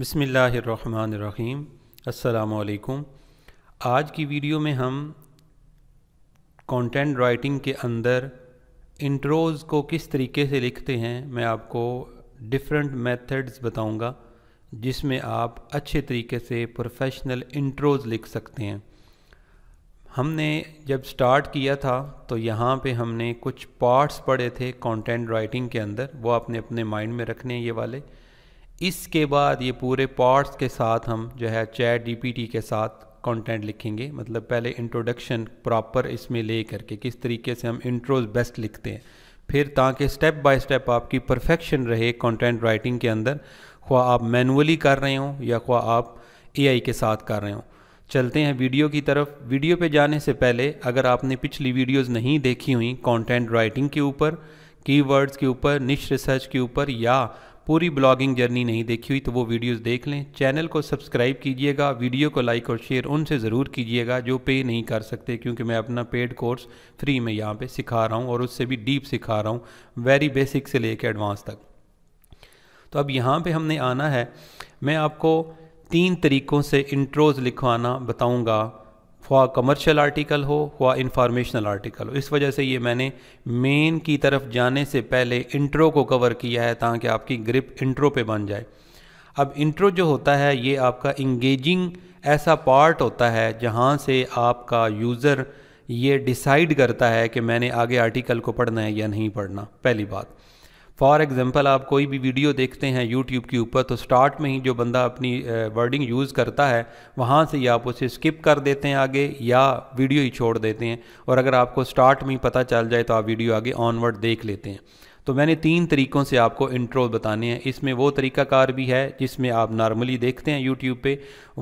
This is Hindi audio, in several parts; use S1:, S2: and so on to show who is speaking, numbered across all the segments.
S1: बसमीम् आज की वीडियो में हम कंटेंट राइटिंग के अंदर इंट्रोज़ को किस तरीके से लिखते हैं मैं आपको डिफरेंट मेथड्स बताऊंगा जिसमें आप अच्छे तरीके से प्रोफेशनल इंट्रोज़ लिख सकते हैं हमने जब स्टार्ट किया था तो यहाँ पे हमने कुछ पार्ट्स पढ़े थे कंटेंट राइटिंग के अंदर वो आपने अपने माइंड में रखने हैं ये वाले इसके बाद ये पूरे पार्ट्स के साथ हम जो है चैट डीपीटी के साथ कंटेंट लिखेंगे मतलब पहले इंट्रोडक्शन प्रॉपर इसमें ले करके किस तरीके से हम इंट्रोज बेस्ट लिखते हैं फिर ताकि स्टेप बाय स्टेप आपकी परफेक्शन रहे कंटेंट राइटिंग के अंदर ख्वा आप मैनुअली कर रहे हों या ख्वा आप एआई के साथ कर रहे हों चलते हैं वीडियो की तरफ वीडियो पे जाने से पहले अगर आपने पिछली वीडियोस नहीं देखी हुई कंटेंट राइटिंग के ऊपर कीवर्ड्स के ऊपर निश रिसर्च के ऊपर या पूरी ब्लॉगिंग जर्नी नहीं देखी हुई तो वो वीडियोस देख लें चैनल को सब्सक्राइब कीजिएगा वीडियो को लाइक और शेयर उनसे ज़रूर कीजिएगा जो पे नहीं कर सकते क्योंकि मैं अपना पेड कोर्स फ्री में यहाँ पे सिखा रहा हूँ और उससे भी डीप सिखा रहा हूँ वेरी बेसिक से लेकर एडवांस तक तो अब यहाँ पर हमने आना है मैं आपको तीन तरीक़ों से इंट्रोज़ लिखवाना बताऊँगा ख्वा कमर्शियल आर्टिकल हो ख्वा इंफॉर्मेशनल आर्टिकल हो इस वजह से ये मैंने मेन की तरफ जाने से पहले इंट्रो को कवर किया है ताकि आपकी ग्रिप इंट्रो पे बन जाए अब इंट्रो जो होता है ये आपका इंगेजिंग ऐसा पार्ट होता है जहाँ से आपका यूज़र ये डिसाइड करता है कि मैंने आगे आर्टिकल को पढ़ना है या नहीं पढ़ना पहली बात फॉर एग्ज़ाम्पल आप कोई भी वीडियो देखते हैं यूट्यूब के ऊपर तो स्टार्ट में ही जो बंदा अपनी वर्डिंग यूज़ करता है वहाँ से या आप उसे स्किप कर देते हैं आगे या वीडियो ही छोड़ देते हैं और अगर आपको स्टार्ट में ही पता चल जाए तो आप वीडियो आगे ऑनवर्ड देख लेते हैं तो मैंने तीन तरीक़ों से आपको इंट्रो बताने हैं इसमें वो तरीक़ाकार भी है जिसमें आप नॉर्मली देखते हैं यूट्यूब पे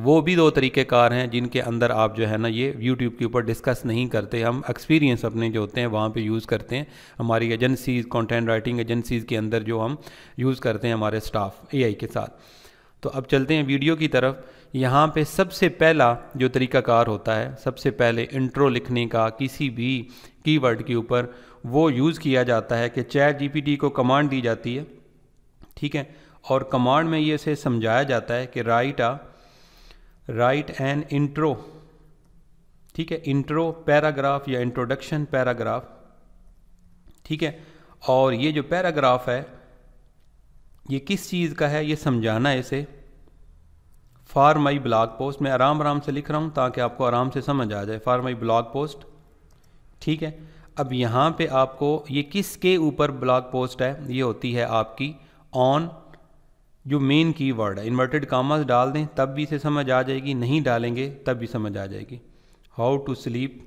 S1: वो भी दो तरीक़ेकार हैं जिनके अंदर आप जो है ना ये यूट्यूब के ऊपर डिस्कस नहीं करते हम एक्सपीरियंस अपने जो होते हैं वहाँ पर यूज़ करते हैं हमारी एजेंसीज़ कॉन्टेंट राइटिंग एजेंसीज़ के अंदर जो हम यूज़ करते हैं हमारे स्टाफ ए के साथ तो अब चलते हैं वीडियो की तरफ यहाँ पे सबसे पहला जो तरीकाकार होता है सबसे पहले इंट्रो लिखने का किसी भी कीवर्ड के ऊपर वो यूज़ किया जाता है कि चैट जीपीटी को कमांड दी जाती है ठीक है और कमांड में ये इसे समझाया जाता है कि write a write an intro ठीक है इंट्रो पैराग्राफ या इंट्रोडक्शन पैराग्राफ ठीक है और ये जो पैराग्राफ है ये किस चीज़ का है ये समझाना है इसे फार माई ब्लॉग पोस्ट मैं आराम आराम से लिख रहा हूँ ताकि आपको आराम से समझ आ जाए फार माई ब्लॉग पोस्ट ठीक है अब यहाँ पे आपको ये किसके ऊपर ब्लॉग पोस्ट है ये होती है आपकी ऑन जो मेन कीवर्ड है इन्वर्टेड कामर्स डाल दें तब भी इसे समझ आ जाएगी नहीं डालेंगे तब भी समझ आ जाएगी how to sleep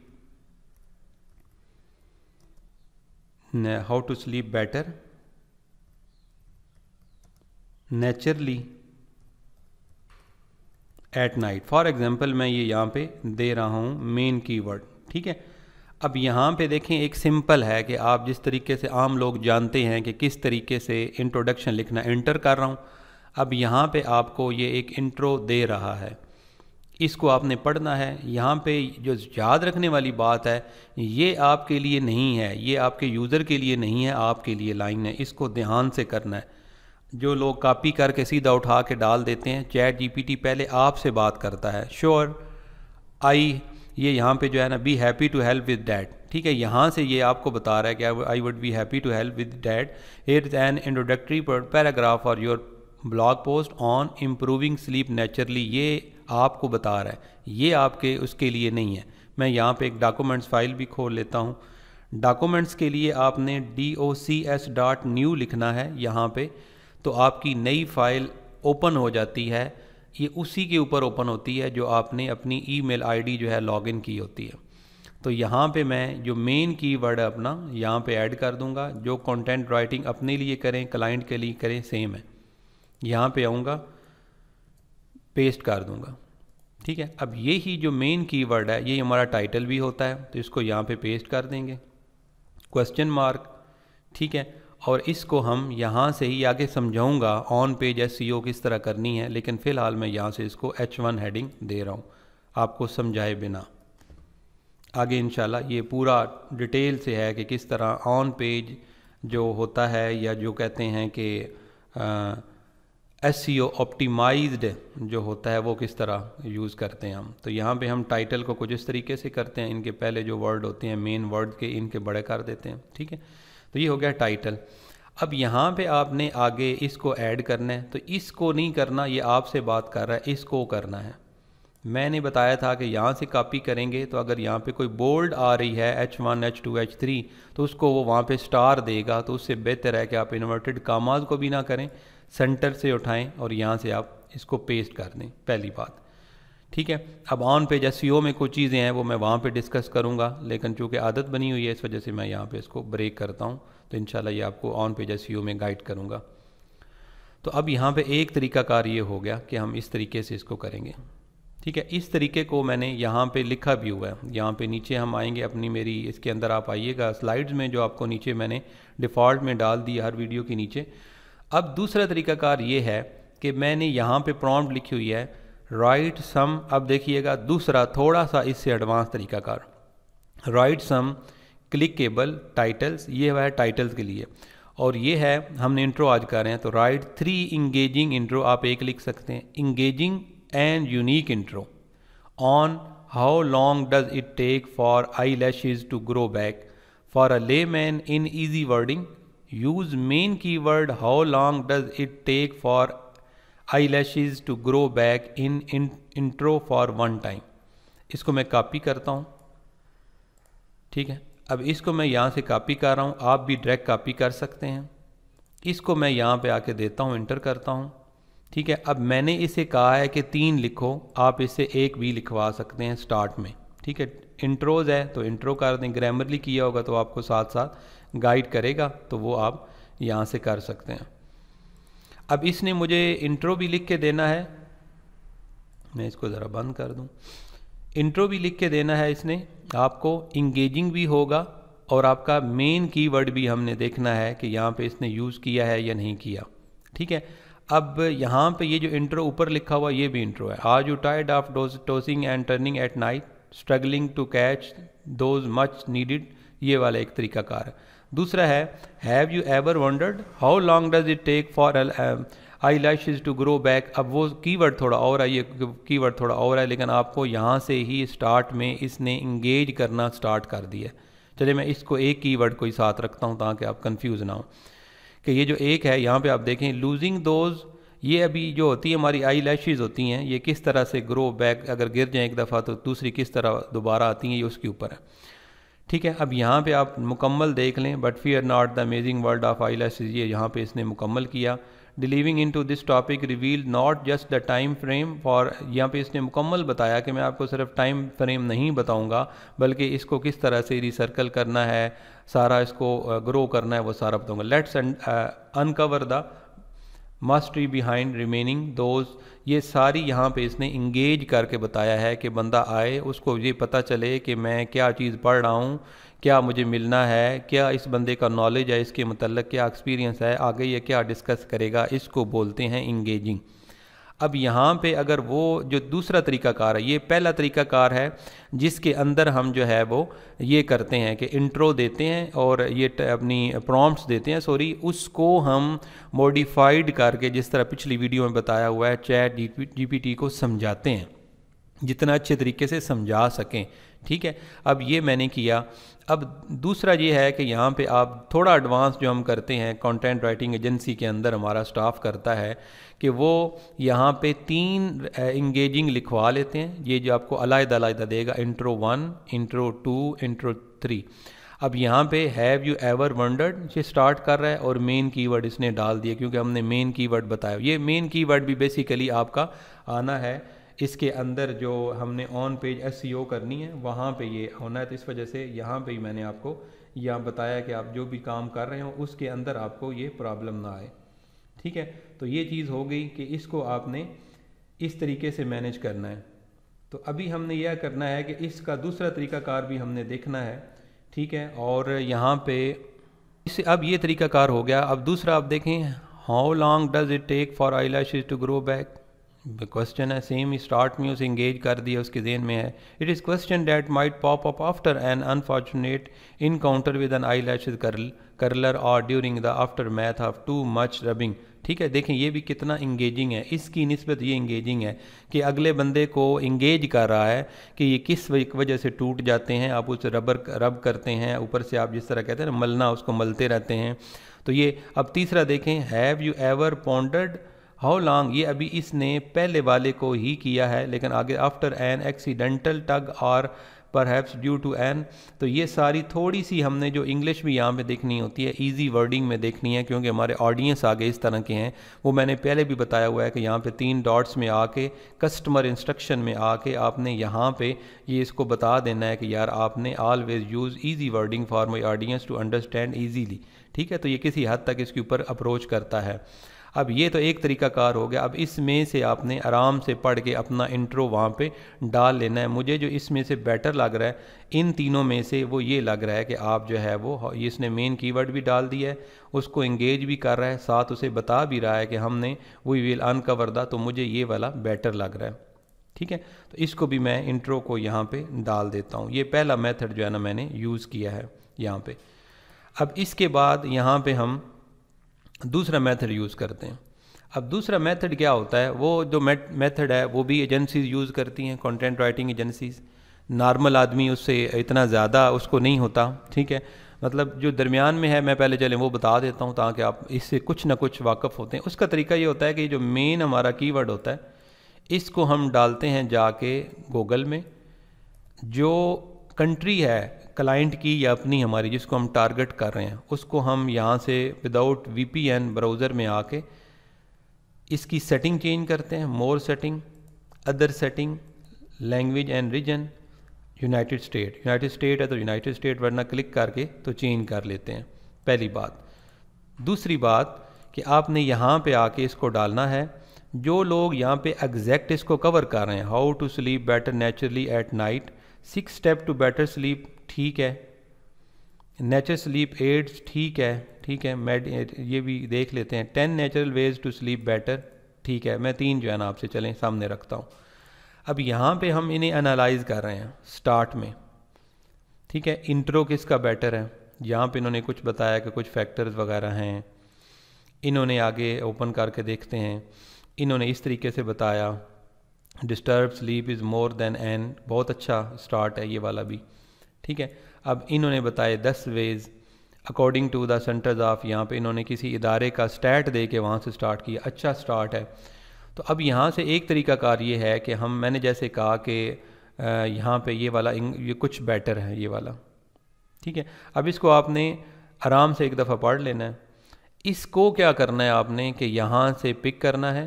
S1: how to sleep better naturally at night for example मैं ये यहाँ पे दे रहा हूँ मेन कीवर्ड ठीक है अब यहाँ पे देखें एक सिंपल है कि आप जिस तरीके से आम लोग जानते हैं कि किस तरीके से इंट्रोडक्शन लिखना इंटर कर रहा हूँ अब यहाँ पे आपको ये एक इंट्रो दे रहा है इसको आपने पढ़ना है यहाँ पे जो याद रखने वाली बात है ये आपके लिए नहीं है ये आपके यूज़र के लिए नहीं है आपके लिए लाइन है इसको ध्यान से करना है जो लोग कापी करके सीधा उठा के डाल देते हैं चैट जी पहले आपसे बात करता है श्योर आई ये यहाँ पे जो है ना be happy to help with that ठीक है यहाँ से ये आपको बता रहा है कि I would be happy to help with that it is an introductory paragraph और your blog post on improving sleep naturally ये आपको बता रहा है ये आपके उसके लिए नहीं है मैं यहाँ पे एक डॉक्यूमेंट्स फाइल भी खोल लेता हूँ डॉक्यूमेंट्स के लिए आपने D O C S dot new लिखना है यहाँ पे तो आपकी नई फाइल ओपन हो जाती है ये उसी के ऊपर ओपन होती है जो आपने अपनी ईमेल आईडी जो है लॉगिन की होती है तो यहाँ पे मैं जो मेन कीवर्ड है अपना यहाँ पे ऐड कर दूँगा जो कंटेंट राइटिंग अपने लिए करें क्लाइंट के लिए करें सेम है यहाँ पे आऊँगा पेस्ट कर दूँगा ठीक है अब ये ही जो मेन कीवर्ड है ये हमारा टाइटल भी होता है तो इसको यहाँ पे पेस्ट कर देंगे क्वेश्चन मार्क ठीक है और इसको हम यहाँ से ही आगे समझाऊँगा ऑन पेज एस किस तरह करनी है लेकिन फ़िलहाल मैं यहाँ से इसको एच वन हेडिंग दे रहा हूँ आपको समझाए बिना आगे इन ये पूरा डिटेल से है कि किस तरह ऑन पेज जो होता है या जो कहते हैं कि एस सी ऑप्टिमाइज्ड जो होता है वो किस तरह यूज़ करते हैं हम तो यहाँ पे हम टाइटल को कुछ इस तरीके से करते हैं इनके पहले जो वर्ड होते हैं मेन वर्ड के इनके बड़े कर देते हैं ठीक है तो ये हो गया टाइटल अब यहाँ पे आपने आगे इसको ऐड करना है तो इसको नहीं करना ये आपसे बात कर रहा है इसको करना है मैंने बताया था कि यहाँ से कॉपी करेंगे तो अगर यहाँ पे कोई बोल्ड आ रही है H one H two H three तो उसको वो वहाँ पे स्टार देगा तो उससे बेहतर है कि आप इन्वर्टेड कामाज को भी ना करें सेंटर से उठाएं और यहाँ से आप इसको पेस्ट कर दें पहली बात ठीक है अब ऑन पेज एस में कुछ चीज़ें हैं वो मैं वहाँ पे डिस्कस करूँगा लेकिन चूँकि आदत बनी हुई है इस वजह से मैं यहाँ पे इसको ब्रेक करता हूँ तो इन ये आपको ऑन पेज एस में गाइड करूँगा तो अब यहाँ पे एक तरीकाकार ये हो गया कि हम इस तरीके से इसको करेंगे ठीक है इस तरीके को मैंने यहाँ पे लिखा भी हुआ है यहाँ पे नीचे हम आएंगे अपनी मेरी इसके अंदर आप आइएगा स्लाइड्स में जो आपको नीचे मैंने डिफ़ॉल्ट में डाल दी हर वीडियो के नीचे अब दूसरा तरीकाकार ये है कि मैंने यहाँ पे प्रॉम्प्ट लिखी हुई है राइट सम अब देखिएगा दूसरा थोड़ा सा इससे एडवांस तरीकाकार राइट सम क्लिकेबल टाइटल्स ये है टाइटल्स के लिए और ये है हमने इंट्रो आज कर रहे हैं तो राइट थ्री इंगेजिंग इंट्रो आप एक लिख सकते हैं engaging and unique intro on how long does it take for eyelash to grow back for a layman in easy wording use main keyword how long does it take for eye is to grow back in intro for one time इसको मैं कापी करता हूँ ठीक है अब इसको मैं यहाँ से कापी कर रहा हूँ आप भी डायरेक्ट कापी कर सकते हैं इसको मैं यहाँ पे आके देता हूँ इंटर करता हूँ ठीक है अब मैंने इसे कहा है कि तीन लिखो आप इसे एक भी लिखवा सकते हैं स्टार्ट में ठीक है इंट्रोज है तो इंट्रो कर दें ग्रामरली किया होगा तो आपको साथ साथ गाइड करेगा तो वो आप यहाँ से कर सकते हैं अब इसने मुझे इंट्रो भी लिख के देना है मैं इसको ज़रा बंद कर दूँ इंट्रो भी लिख के देना है इसने आपको इंगेजिंग भी होगा और आपका मेन कीवर्ड भी हमने देखना है कि यहाँ पे इसने यूज़ किया है या नहीं किया ठीक है अब यहाँ पे ये जो इंट्रो ऊपर लिखा हुआ ये भी इंट्रो है आज यू टाइड of tossing and turning at night struggling to catch those much needed ये वाला एक तरीकाकार है दूसरा है have you ever wondered how long does it take for eye is to grow back अब वो कीवर्ड थोड़ा और है ये कीवर्ड थोड़ा और है लेकिन आपको यहाँ से ही स्टार्ट में इसने इंगेज करना स्टार्ट कर दिया चलिए मैं इसको एक कीवर्ड को ही साथ रखता हूँ ताकि आप कंफ्यूज ना हो कि ये जो एक है यहाँ पे आप देखें लूजिंग दोज़ ये अभी जो होती है हमारी आई लैशेज़ होती हैं ये किस तरह से ग्रो बैक अगर गिर जाएँ एक दफ़ा तो दूसरी किस तरह दोबारा आती हैं ये उसके ऊपर है ठीक है अब यहाँ पे आप मुकम्मल देख लें but fear not the amazing world of eyelashes ये यहाँ पे इसने मुकम्मल किया delving into this topic reveal not just the time frame for यहाँ पे इसने मुकम्मल बताया कि मैं आपको सिर्फ टाइम फ्रेम नहीं बताऊँगा बल्कि इसको किस तरह से रिसर्कल करना है सारा इसको ग्रो करना है वो सारा बताऊँगा let's uncover the mystery behind remaining those ये सारी यहाँ पे इसने इंगेज करके बताया है कि बंदा आए उसको ये पता चले कि मैं क्या चीज़ पढ़ रहा हूँ क्या मुझे मिलना है क्या इस बंदे का नॉलेज है इसके मतलब क्या एक्सपीरियंस है आगे ये क्या डिस्कस करेगा इसको बोलते हैं इंगेजिंग अब यहाँ पे अगर वो जो दूसरा तरीकाकार है ये पहला तरीकाकार है जिसके अंदर हम जो है वो ये करते हैं कि इंट्रो देते हैं और ये अपनी प्रॉम्प्ट्स देते हैं सॉरी उसको हम मॉडिफाइड करके जिस तरह पिछली वीडियो में बताया हुआ है चैट जी पी टी को समझाते हैं जितना अच्छे तरीके से समझा सकें ठीक है अब ये मैंने किया अब दूसरा ये है कि यहाँ पे आप थोड़ा एडवांस जो हम करते हैं कंटेंट राइटिंग एजेंसी के अंदर हमारा स्टाफ करता है कि वो यहाँ पे तीन इंगेजिंग लिखवा लेते हैं ये जो आपको अलादा अलादा देगा intro one intro two intro three अब यहाँ पे हैव यू एवर वंडर्ड ये स्टार्ट कर रहा है और मेन कीवर्ड इसने डाल दिया क्योंकि हमने मेन कीवर्ड बताया ये मेन कीवर्ड भी बेसिकली आपका आना है इसके अंदर जो हमने ऑन पेज एस करनी है वहाँ पे ये होना है तो इस वजह से यहाँ पे ही मैंने आपको यहाँ बताया कि आप जो भी काम कर रहे हो उसके अंदर आपको ये प्रॉब्लम ना आए ठीक है तो ये चीज़ हो गई कि इसको आपने इस तरीके से मैनेज करना है तो अभी हमने यह करना है कि इसका दूसरा तरीकाकार भी हमने देखना है ठीक है और यहाँ पे इस अब ये तरीकाकार हो गया अब दूसरा आप देखें how long does it take for eye to grow back question है सेम स्टार्ट में उसे इंगेज कर दिया उसके जेन में है it is question that might pop up after an unfortunate encounter with an eyelash curler और during the aftermath of too much rubbing ठीक है देखें ये भी कितना इंगेजिंग है इसकी नस्बत ये इंगेजिंग है कि अगले बंदे को इंगेज कर रहा है कि ये किस वजह से टूट जाते हैं आप उस रबर रब करते हैं ऊपर से आप जिस तरह कहते हैं ना मलना उसको मलते रहते हैं तो ये अब तीसरा देखें have you ever pondered how long ये अभी इसने पहले वाले को ही किया है लेकिन आगे आफ्टर एन एक्सीडेंटल टग और पर हैप्स ड्यू टू एन तो ये सारी थोड़ी सी हमने जो इंग्लिश भी यहाँ पे देखनी होती है ईजी वर्डिंग में देखनी है क्योंकि हमारे ऑडियंस आगे इस तरह के हैं वो मैंने पहले भी बताया हुआ है कि यहाँ पे तीन डॉट्स में आके कस्टमर इंस्ट्रक्शन में आके आपने यहाँ पे ये इसको बता देना है कि यार आपने always use easy wording for my audience to understand easily ठीक है तो ये किसी हद तक इसके ऊपर अप्रोच करता है अब ये तो एक तरीका कार हो गया अब इसमें से आपने आराम से पढ़ के अपना इंट्रो वहाँ पे डाल लेना है मुझे जो इसमें से बेटर लग रहा है इन तीनों में से वो ये लग रहा है कि आप जो है वो इसने मेन कीवर्ड भी डाल दिया है उसको इंगेज भी कर रहा है साथ उसे बता भी रहा है कि हमने वी विल अनकवर दा तो मुझे ये वाला बेटर लग रहा है ठीक है तो इसको भी मैं इंट्रो को यहाँ पे डाल देता हूँ ये पहला मेथड जो है ना मैंने यूज़ किया है यहाँ पे अब इसके बाद यहाँ पे हम दूसरा मेथड यूज़ करते हैं अब दूसरा मेथड क्या होता है वो जो मेथड है वो भी एजेंसीज यूज़ करती हैं कंटेंट राइटिंग एजेंसीज नॉर्मल आदमी उससे इतना ज़्यादा उसको नहीं होता ठीक है मतलब जो दरमियान में है मैं पहले चले वो बता देता हूँ ताकि आप इससे कुछ ना कुछ वाकफ़ होते हैं उसका तरीका ये होता है कि जो मेन हमारा कीवर्ड होता है इसको हम डालते हैं जाके गूगल में जो कंट्री है क्लाइंट की या अपनी हमारी जिसको हम टारगेट कर रहे हैं उसको हम यहाँ से विदाउट वीपीएन ब्राउज़र में आके इसकी सेटिंग चेंज करते हैं more setting other setting language and region United State United State है तो यूनाइटेड स्टेट वरना क्लिक करके तो चेंज कर लेते हैं पहली बात दूसरी बात कि आपने यहाँ पे आके इसको डालना है जो लोग यहाँ पे एग्जैक्ट इसको कवर कर रहे हैं how to sleep better naturally at night six step to better sleep ठीक है नेचर स्लीप एड्स ठीक है ठीक है मेड ये भी देख लेते हैं ten natural ways to sleep better ठीक है मैं तीन जो है ना आपसे चलें सामने रखता हूँ अब यहाँ पे हम इन्हें एनालाइज कर रहे हैं स्टार्ट में ठीक है इंट्रो किसका बेटर है यहाँ पे इन्होंने कुछ बताया कि कुछ फैक्टर्स वगैरह हैं इन्होंने आगे ओपन करके देखते हैं इन्होंने इस तरीके से बताया disturb sleep is more than an बहुत अच्छा स्टार्ट है ये वाला भी ठीक है अब इन्होंने बताए दस ways according to the centers of यहाँ पे इन्होंने किसी इदारे का स्टैट दे के वहाँ से स्टार्ट किया अच्छा स्टार्ट है तो अब यहाँ से एक तरीका कार ये है कि हम मैंने जैसे कहा कि यहाँ पे ये वाला ये कुछ बेटर है ये वाला ठीक है अब इसको आपने आराम से एक दफ़ा पढ़ लेना है इसको क्या करना है आपने कि यहाँ से पिक करना है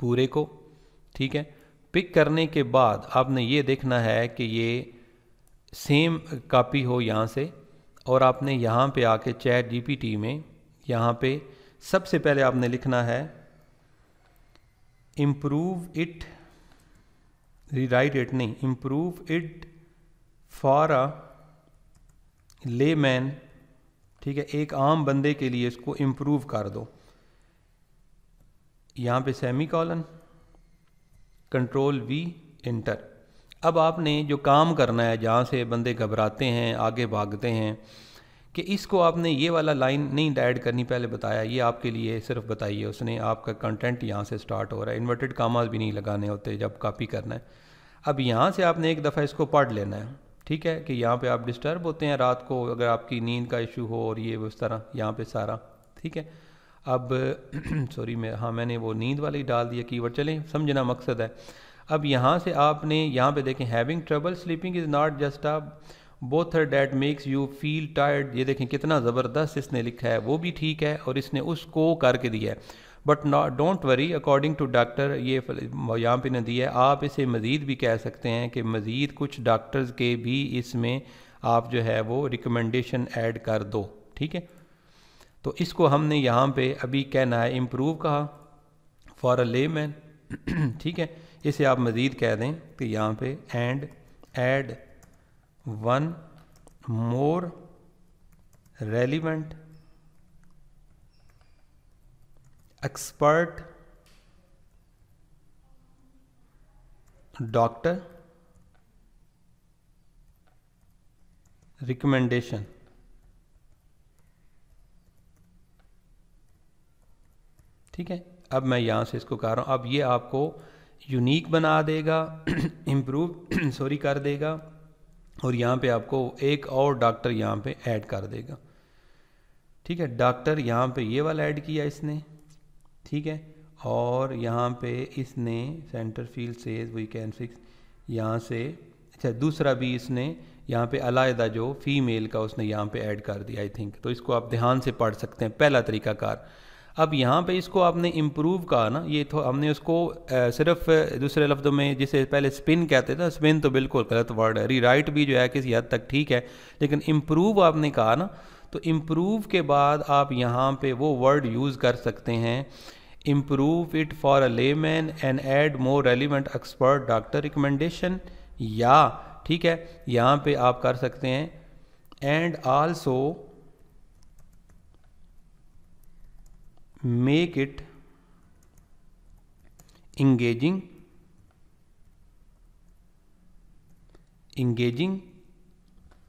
S1: पूरे को ठीक है पिक करने के बाद आपने ये देखना है कि ये सेम कापी हो यहाँ से और आपने यहाँ पे आके चैट जीपीटी में यहाँ पे सबसे पहले आपने लिखना है इम्प्रूव इट रिराइट इट नहीं improve it for a layman ठीक है एक आम बंदे के लिए इसको इम्प्रूव कर दो यहाँ पे semicolon control V enter अब आपने जो काम करना है जहाँ से बंदे घबराते हैं आगे भागते हैं कि इसको आपने ये वाला लाइन नहीं ऐड करनी पहले बताया ये आपके लिए सिर्फ बताइए उसने आपका कंटेंट यहाँ से स्टार्ट हो रहा है इन्वर्टेड कामाज भी नहीं लगाने होते जब कॉपी करना है अब यहाँ से आपने एक दफ़ा इसको पढ़ लेना है ठीक है कि यहाँ पे आप डिस्टर्ब होते हैं रात को अगर आपकी नींद का इशू हो और ये उस तरह यहाँ पे सारा ठीक है अब सॉरी मैं हाँ मैंने वो नींद वाली डाल दिया कीवर्ड चलें समझना मकसद है अब यहाँ से आपने यहाँ पे देखें having trouble sleeping is not just a bother that makes you feel tired ये देखें कितना ज़बरदस्त इसने लिखा है वो भी ठीक है और इसने उसको करके दिया है but not don't worry according to doctor ये यहाँ पे ने दिया है आप इसे मज़ीद भी कह सकते हैं कि मज़ीद कुछ डॉक्टर्स के भी इसमें आप जो है वो रिकमेंडेशन ऐड कर दो ठीक है तो इसको हमने यहाँ पे अभी कहना है इम्प्रूव कहा फॉर अ ले मैन ठीक है इसे आप मज़ीद कह दें कि यहाँ पे and add one more relevant expert doctor recommendation ठीक है अब मैं यहाँ से इसको कह रहा हूँ अब ये आपको यूनिक बना देगा इम्प्रूव सॉरी कर देगा और यहाँ पे आपको एक और डॉक्टर यहाँ पे ऐड कर देगा ठीक है डॉक्टर यहाँ पे ये वाला ऐड किया इसने ठीक है और यहाँ पे इसने सेंटर फील्ड से वी कैन फिक्स यहाँ से अच्छा दूसरा भी इसने यहाँ पे अलायदा जो फीमेल का उसने यहाँ पे ऐड कर दिया आई थिंक तो इसको आप ध्यान से पढ़ सकते हैं पहला तरीका कार अब यहाँ पे इसको आपने इम्प्रूव कहा ना ये तो हमने उसको सिर्फ दूसरे लफ्ज़ों में जिसे पहले स्पिन कहते थे स्पिन तो बिल्कुल गलत वर्ड है रीराइट भी जो है किसी हद तक ठीक है लेकिन इम्प्रूव आपने कहा ना तो इम्प्रूव के बाद आप यहाँ पे वो वर्ड यूज़ कर सकते हैं improve it for a layman and add more relevant expert doctor recommendation या ठीक है यहाँ पे आप कर सकते हैं and also make it engaging engaging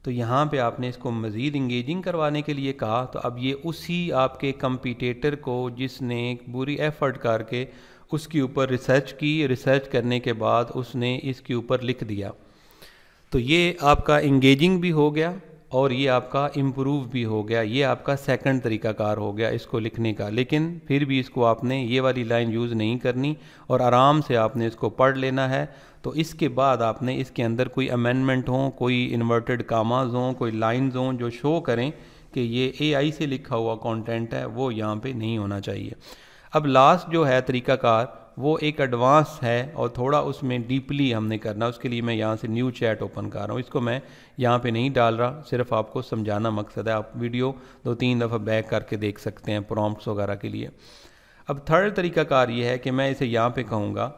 S1: तो यहाँ पे आपने इसको मज़ीद इंगेजिंग करवाने के लिए कहा तो अब ये उसी आपके कम्पिटेटर को जिसने बुरी एफर्ट करके उसके ऊपर रिसर्च की रिसर्च करने के बाद उसने इसके ऊपर लिख दिया तो ये आपका इंगेजिंग भी हो गया और ये आपका इम्प्रूव भी हो गया ये आपका सेकंड तरीकाकार हो गया इसको लिखने का लेकिन फिर भी इसको आपने ये वाली लाइन यूज़ नहीं करनी और आराम से आपने इसको पढ़ लेना है तो इसके बाद आपने इसके अंदर कोई अमेंडमेंट हों कोई इन्वर्टेड कामाज हों कोई लाइन्स हों जो शो करें कि ये ए से लिखा हुआ कॉन्टेंट है वो यहाँ पर नहीं होना चाहिए अब लास्ट जो है तरीकाकार वो एक एडवांस है और थोड़ा उसमें डीपली हमने करना उसके लिए मैं यहाँ से न्यू चैट ओपन कर रहा हूँ इसको मैं यहाँ पे नहीं डाल रहा सिर्फ आपको समझाना मकसद है आप वीडियो दो तीन दफ़ा बैक करके देख सकते हैं प्रॉम्प्ट्स वगैरह के लिए अब थर्ड तरीका कार ये है कि मैं इसे यहाँ पे कहूँगा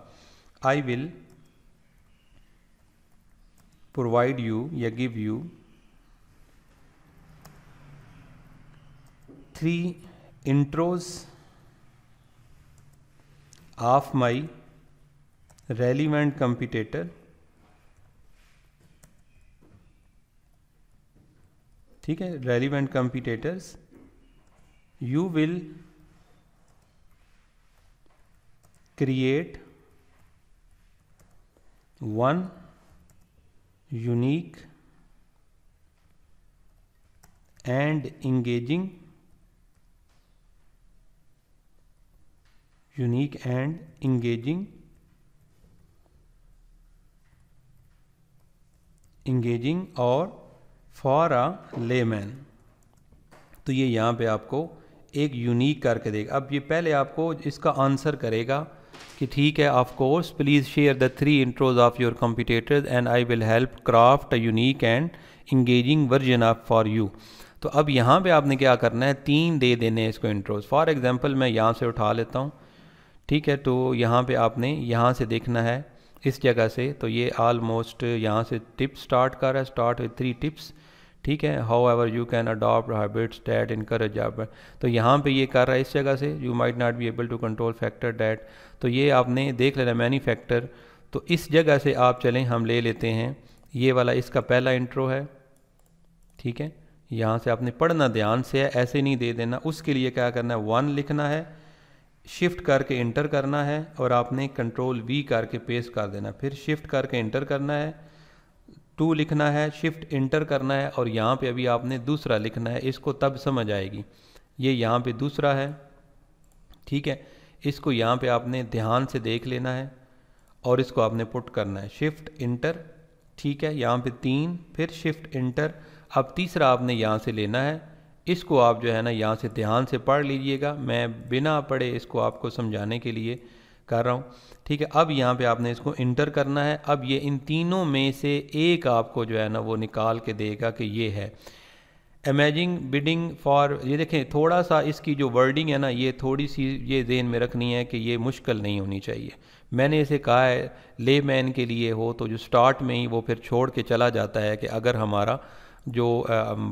S1: आई विल प्रोवाइड यू या give you three intros of my relevant competitor ठीक है relevant competitors you create one unique and engaging unique and engaging engaging और फॉर अ लेमैन तो ये यहाँ पे आपको एक यूनिक करके देगा अब ये पहले आपको इसका आंसर करेगा कि ठीक है of course please share the three intros of your competitors and I will help craft a unique and engaging version of for you तो अब यहाँ पे आपने क्या करना है तीन दे देने हैं इसको इंट्रोज फॉर एग्जांपल मैं यहाँ से उठा लेता हूँ ठीक है तो यहाँ पे आपने यहाँ से देखना है इस जगह से तो ये आलमोस्ट यहाँ से टिप स्टार्ट कर रहा है स्टार्ट विथ थ्री टिप्स ठीक है however you can adopt habits that encourage तो यहाँ पे ये कर रहा है इस जगह से you might not be able to control factor that तो ये आपने देख लेना मैनी फैक्टर तो इस जगह से आप चलें हम ले लेते हैं ये वाला इसका पहला इंट्रो है ठीक है यहाँ से आपने पढ़ना ध्यान से है ऐसे नहीं दे देना उसके लिए क्या करना है वन लिखना है शिफ्ट करके इंटर करना है और आपने कंट्रोल वी करके पेस्ट कर देना फिर शिफ्ट करके इंटर करना है टू लिखना है शिफ्ट इंटर करना है और यहाँ पे अभी आपने दूसरा लिखना है इसको तब समझ आएगी ये यहाँ पे दूसरा है ठीक है इसको यहाँ पे आपने ध्यान से देख लेना है और इसको आपने पुट करना है शिफ्ट इंटर ठीक है यहाँ पे तीन फिर शिफ्ट इंटर अब तीसरा आपने यहाँ से लेना है इसको आप जो है ना यहाँ से ध्यान से पढ़ लीजिएगा मैं बिना पढ़े इसको आपको समझाने के लिए कर रहा हूँ ठीक है अब यहाँ पे आपने इसको इंटर करना है अब ये इन तीनों में से एक आपको जो है ना वो निकाल के देगा कि ये है अमेजिंग बिडिंग फॉर ये देखें थोड़ा सा इसकी जो वर्डिंग है ना ये थोड़ी सी ये जेन में रखनी है कि ये मुश्किल नहीं होनी चाहिए मैंने इसे कहा है ले मैन के लिए हो तो जो स्टार्ट में ही वो फिर छोड़ के चला जाता है कि अगर हमारा जो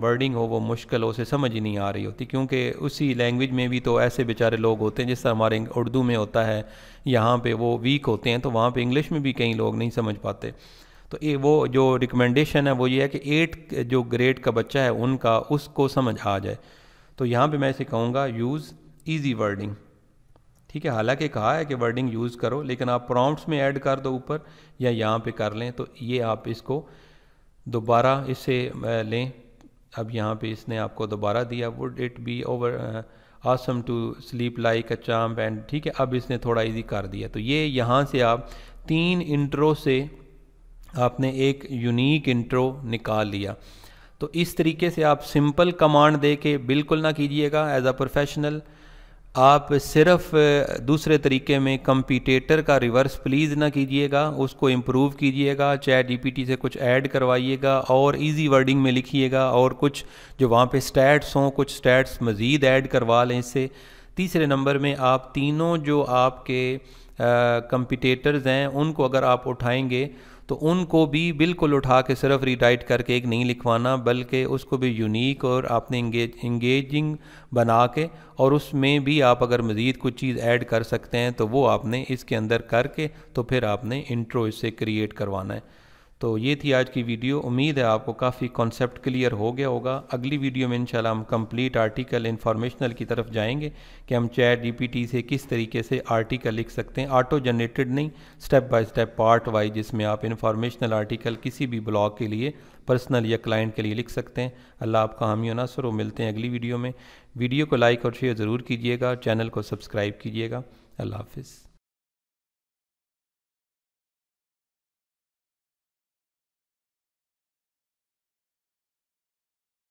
S1: वर्डिंग हो वो मुश्किल हो उसे समझ ही नहीं आ रही होती क्योंकि उसी लैंग्वेज में भी तो ऐसे बेचारे लोग होते हैं जिस तरह हमारे उर्दू में होता है यहाँ पे वो वीक होते हैं तो वहाँ पे इंग्लिश में भी कई लोग नहीं समझ पाते तो ये वो जो रिकमेंडेशन है वो ये है कि एट जो ग्रेड का बच्चा है उनका उसको समझ आ जाए तो यहाँ पर मैं इसे कहूँगा यूज़ ईजी वर्डिंग ठीक है हालांकि कहा है कि वर्डिंग यूज़ करो लेकिन आप प्रॉम्प्ट्स में ऐड कर दो ऊपर या यहाँ पे कर लें तो ये आप इसको दोबारा इसे लें अब यहाँ पे इसने आपको दोबारा दिया would it be over awesome to sleep like a champ and ठीक है अब इसने थोड़ा इजी कर दिया तो ये यहाँ से आप तीन इंट्रो से आपने एक यूनिक इंट्रो निकाल लिया तो इस तरीके से आप सिंपल कमांड दे के बिल्कुल ना कीजिएगा एज अ प्रोफेशनल आप सिर्फ दूसरे तरीके में कंपीटेटर का रिवर्स प्लीज़ ना कीजिएगा उसको इम्प्रूव कीजिएगा चाहे डीपीटी से कुछ ऐड करवाइएगा और इजी वर्डिंग में लिखिएगा और कुछ जो वहाँ पे स्टैट्स हों कुछ स्टैट्स मज़ीद ऐड करवा लें इससे तीसरे नंबर में आप तीनों जो आपके कंपीटेटर्स हैं उनको अगर आप उठाएंगे तो उनको भी बिल्कुल उठा के सिर्फ रीराइट करके एक नहीं लिखवाना बल्कि उसको भी यूनिक और आपने इंगेज इंगेजिंग बना के और उसमें भी आप अगर मज़ीद कुछ चीज़ ऐड कर सकते हैं तो वो आपने इसके अंदर करके तो फिर आपने इंट्रो इससे क्रिएट करवाना है तो ये थी आज की वीडियो उम्मीद है आपको काफ़ी कॉन्सेप्ट क्लियर हो गया होगा अगली वीडियो में इंशाल्लाह हम कंप्लीट आर्टिकल इन्फॉर्मेशनल की तरफ जाएंगे कि हम चैट जीपीटी से किस तरीके से आर्टिकल लिख सकते हैं ऑटो जनरेटेड नहीं step by step part wise जिसमें आप इन्फॉर्मेशनल आर्टिकल किसी भी ब्लॉग के लिए पर्सनल या क्लाइंट के लिए लिख सकते हैं अल्लाह आपका हामी नासर मिलते हैं अगली वीडियो में वीडियो को लाइक और शेयर ज़रूर कीजिएगा चैनल को सब्सक्राइब कीजिएगा अल्लाह हाफिज़